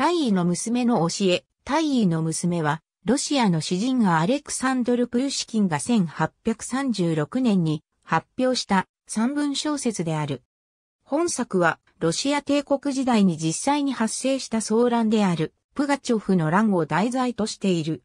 大尉の娘の教え、大尉の娘は、ロシアの詩人がアレクサンドル・プーシキンが1836年に発表した三文小説である。本作は、ロシア帝国時代に実際に発生した騒乱である、プガチョフの乱を題材としている。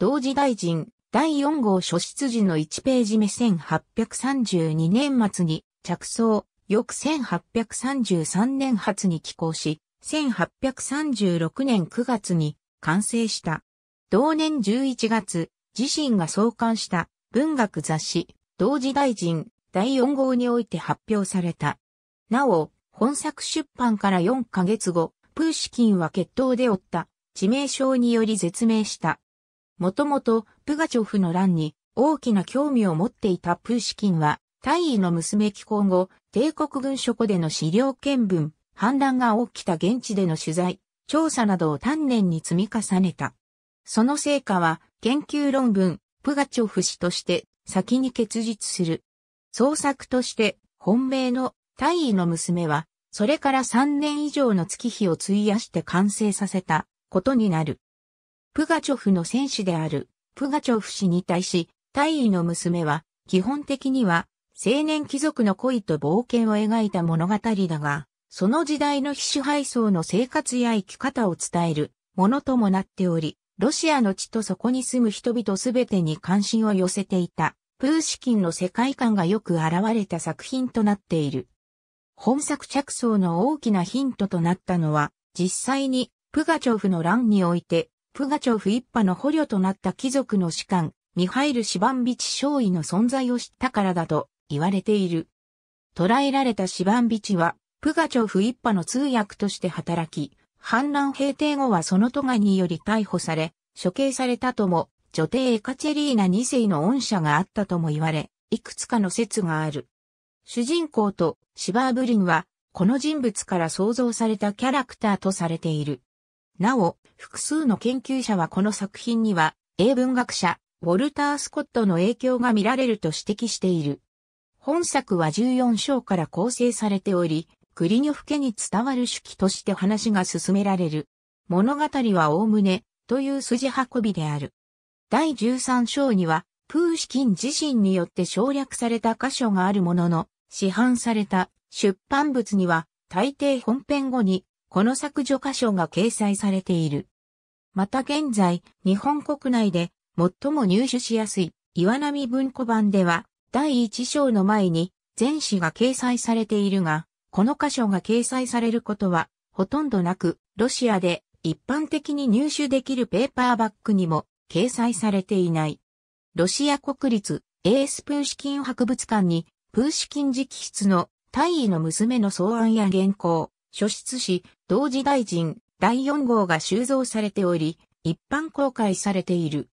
同時大臣、第4号書出時の1ページ目1832年末に着想、翌1833年初に寄稿し、1836年9月に完成した。同年11月、自身が創刊した文学雑誌、同時大臣第4号において発表された。なお、本作出版から4ヶ月後、プーシキンは決闘で負った致命傷により絶命した。もともとプガチョフの乱に大きな興味を持っていたプーシキンは、大尉の娘寄婚後、帝国軍書庫での資料見聞、反乱が起きた現地での取材、調査などを丹念に積み重ねた。その成果は研究論文、プガチョフ氏として先に結実する。創作として本命の大尉の娘は、それから3年以上の月日を費やして完成させたことになる。プガチョフの戦士であるプガチョフ氏に対し、大尉の娘は基本的には青年貴族の恋と冒険を描いた物語だが、その時代の非主配送の生活や生き方を伝えるものともなっており、ロシアの地とそこに住む人々すべてに関心を寄せていた、プーシキンの世界観がよく現れた作品となっている。本作着想の大きなヒントとなったのは、実際にプガチョフの乱において、プガチョフ一派の捕虜となった貴族の士官、ミハイル・シバンビチ少尉の存在を知ったからだと言われている。捕らえられたシバンビチは、プガチョフ一派の通訳として働き、反乱平定後はそのトガにより逮捕され、処刑されたとも、女帝エカチェリーナ2世の恩赦があったとも言われ、いくつかの説がある。主人公とシバーブリンは、この人物から想像されたキャラクターとされている。なお、複数の研究者はこの作品には、英文学者、ウォルター・スコットの影響が見られると指摘している。本作は14章から構成されており、グリニョフ家に伝わる手記として話が進められる。物語は概ねという筋運びである。第13章には、プーシキン自身によって省略された箇所があるものの、市販された出版物には、大抵本編後に、この削除箇所が掲載されている。また現在、日本国内で最も入手しやすい岩波文庫版では、第1章の前に全紙が掲載されているが、この箇所が掲載されることはほとんどなく、ロシアで一般的に入手できるペーパーバックにも掲載されていない。ロシア国立エースプーシキン博物館にプーシキン直筆の大尉の娘の草案や原稿、書室し、同時大臣第4号が収蔵されており、一般公開されている。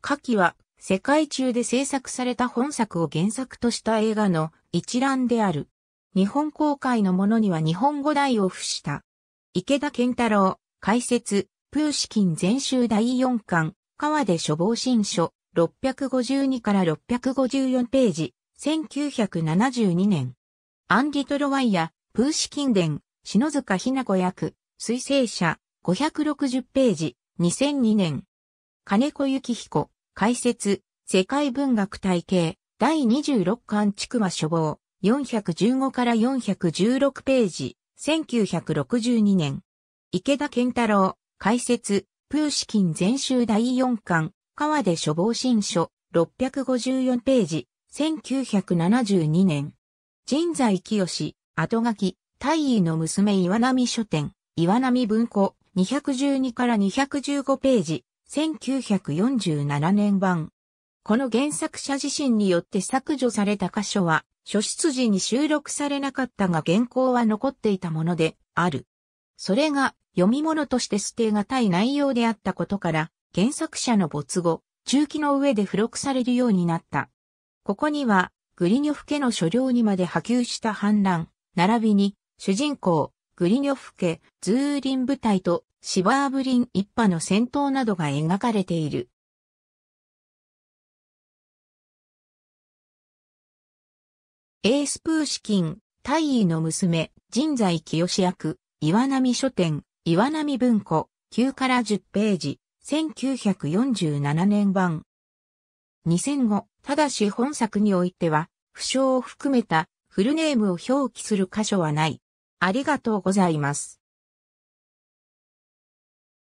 下記は世界中で制作された本作を原作とした映画の一覧である。日本公開のものには日本語題を付した。池田健太郎、解説、プーシキン全集第4巻、川で処方新書、652から654ページ、1972年。アンディトロワイヤ、プーシキン伝、篠塚ひな子役、水星者、560ページ、2002年。金子幸彦、解説、世界文学体系、第26巻ちくわ処方、415から416ページ、1962年。池田健太郎、解説、プーシキン全集第4巻、川出処方新書、654ページ、1972年。人材清、後書き、大尉の娘岩波書店、岩波文庫、212から215ページ、1947年版。この原作者自身によって削除された箇所は、初出時に収録されなかったが原稿は残っていたものである。それが読み物として捨てがたい内容であったことから、原作者の没後、中期の上で付録されるようになった。ここには、グリニョフ家の所領にまで波及した反乱、並びに、主人公、グリニョフ家、ズーリン部隊とシバーブリン一派の戦闘などが描かれている。エースプーシキン、大尉の娘、神在清役、岩波書店、岩波文庫、9から10ページ、1947年版。2005、ただし本作においては、不詳を含めたフルネームを表記する箇所はない。ありがとうございます。